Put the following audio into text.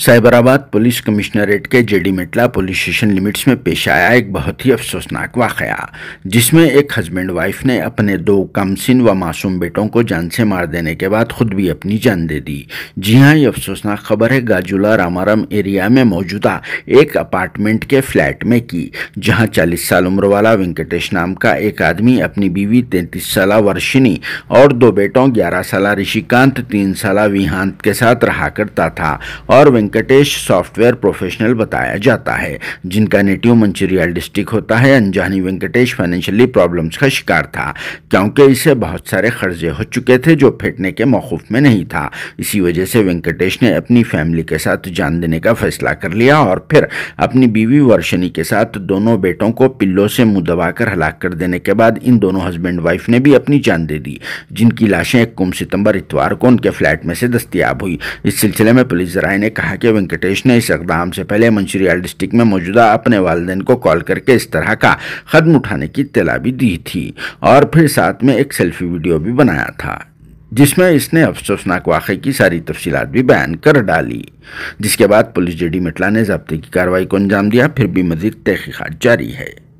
Cyberabad police commissionerate के Jeedimetla police station limits में पेश आया एक बहुत ही अफसोसनाक वाकया जिसमें एक हस्बैंड वाइफ ने अपने दो कमसिन व मासूम बेटों को जान से मार देने के बाद खुद भी अपनी जान दे दी जी हाँ ये अफसोसनाक खबर है गाजुला रामाराम एरिया में मौजूदा एक अपार्टमेंट के फ्लैट में की जहाँ चालीस साल उम्र वाला वेंकटेश नाम का एक आदमी अपनी बीवी तैंतीस साल वर्षिनी और दो बेटों ग्यारह साल ऋषिकांत तीन साल विहांत के साथ रहा करता था और वेंकटेश सॉफ्टवेयर प्रोफेशनल बताया जाता है जिनका नेटिव मंचूरियल डिस्ट्रिक्ट होता है अनजानी वेंकटेश फाइनेंशियली प्रॉब्लम्स का शिकार था क्योंकि इसे बहुत सारे कर्जे हो चुके थे जो फेंटने के मौकूफ़ में नहीं था इसी वजह से वेंकटेश ने अपनी फैमिली के साथ जान देने का फैसला कर लिया और फिर अपनी बीवी वर्षनी के साथ दोनों बेटों को पिल्लों से मुँह दबाकर हलाक कर देने के बाद इन दोनों हस्बैंड वाइफ ने भी अपनी जान दे दी जिनकी लाशें एक सितंबर इतवार को उनके फ्लैट में से दस्तियाब हुई इस सिलसिले में पुलिस जराये ने कहा कहा कि वेंकटेश ने इस इकदाम से पहले मंचूरियाल डिस्ट्रिक्ट में मौजूदा अपने वालदेन को कॉल करके इस तरह का कदम उठाने की इतला भी दी थी और फिर साथ में एक सेल्फी वीडियो भी बनाया था जिसमें इसने अफसोसनाक वाक़े की सारी तफसीत भी बयान कर डाली जिसके बाद पुलिस जे डी मिटला ने जब्ते की कार्रवाई को अंजाम दिया फिर भी मजीद तहकीक़ात जारी है